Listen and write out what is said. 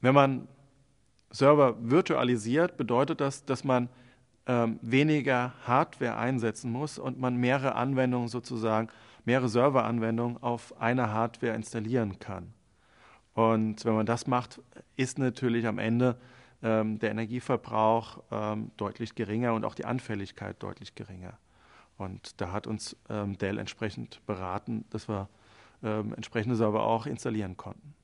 Wenn man Server virtualisiert, bedeutet das, dass man ähm, weniger Hardware einsetzen muss und man mehrere Anwendungen sozusagen, mehrere Serveranwendungen auf einer Hardware installieren kann. Und wenn man das macht, ist natürlich am Ende ähm, der Energieverbrauch ähm, deutlich geringer und auch die Anfälligkeit deutlich geringer. Und da hat uns ähm, Dell entsprechend beraten, dass wir ähm, entsprechende Server auch installieren konnten.